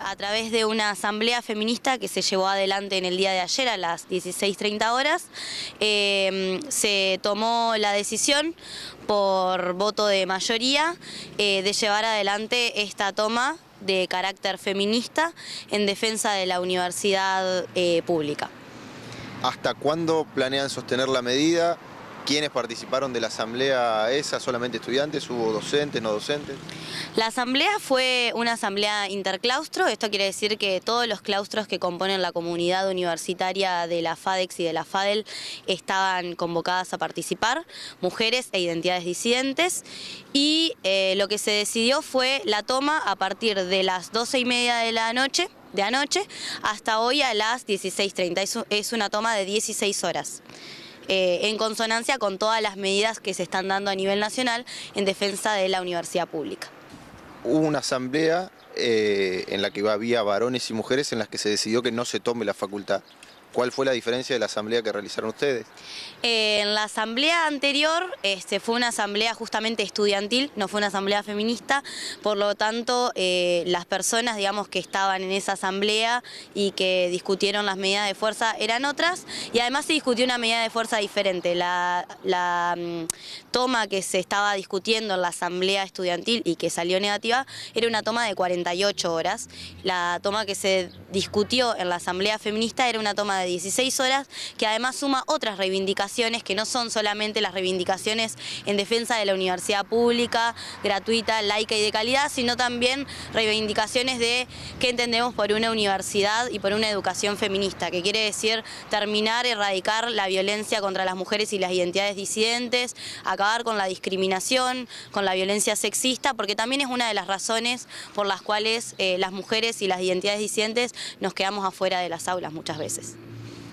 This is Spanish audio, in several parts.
A través de una asamblea feminista que se llevó adelante en el día de ayer a las 16.30 horas, em, se tomó la decisión por voto de mayoría eh, de llevar adelante esta toma de carácter feminista en defensa de la universidad eh, pública. ¿Hasta cuándo planean sostener la medida? ¿Quiénes participaron de la asamblea esa, solamente estudiantes, hubo docentes, no docentes. La asamblea fue una asamblea interclaustro, esto quiere decir que todos los claustros que componen la comunidad universitaria de la FADEX y de la FADEL estaban convocadas a participar, mujeres e identidades disidentes, y eh, lo que se decidió fue la toma a partir de las doce y media de la noche de anoche hasta hoy a las 16.30. Es una toma de 16 horas. Eh, en consonancia con todas las medidas que se están dando a nivel nacional en defensa de la universidad pública. Hubo una asamblea eh, en la que había varones y mujeres en las que se decidió que no se tome la facultad ¿Cuál fue la diferencia de la asamblea que realizaron ustedes? Eh, en la asamblea anterior este, fue una asamblea justamente estudiantil, no fue una asamblea feminista, por lo tanto eh, las personas digamos, que estaban en esa asamblea y que discutieron las medidas de fuerza eran otras y además se discutió una medida de fuerza diferente. La, mm, toma que se estaba discutiendo en la asamblea estudiantil y que salió negativa era una toma de 48 horas. La toma que se discutió en la asamblea feminista era una toma de de 16 horas que además suma otras reivindicaciones que no son solamente las reivindicaciones en defensa de la universidad pública, gratuita, laica y de calidad, sino también reivindicaciones de qué entendemos por una universidad y por una educación feminista, que quiere decir terminar, erradicar la violencia contra las mujeres y las identidades disidentes, acabar con la discriminación, con la violencia sexista, porque también es una de las razones por las cuales eh, las mujeres y las identidades disidentes nos quedamos afuera de las aulas muchas veces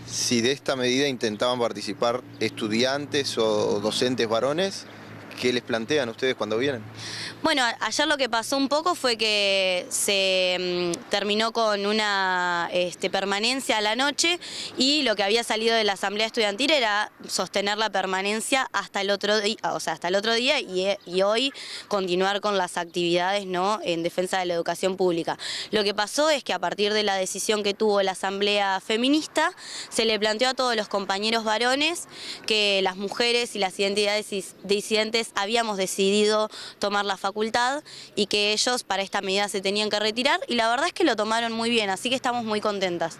si de esta medida intentaban participar estudiantes o docentes varones ¿Qué les plantean ustedes cuando vienen? Bueno, ayer lo que pasó un poco fue que se mm, terminó con una este, permanencia a la noche y lo que había salido de la asamblea estudiantil era sostener la permanencia hasta el otro día, o sea, hasta el otro día y, eh, y, hoy continuar con las actividades ¿no? en defensa de la educación pública. Lo que pasó es que a partir de la decisión que tuvo la asamblea feminista, se le planteó a todos los compañeros varones que las mujeres y las identidades disidentes habíamos decidido tomar la facultad y que ellos para esta medida se tenían que retirar y la verdad es que lo tomaron muy bien, así que estamos muy contentas.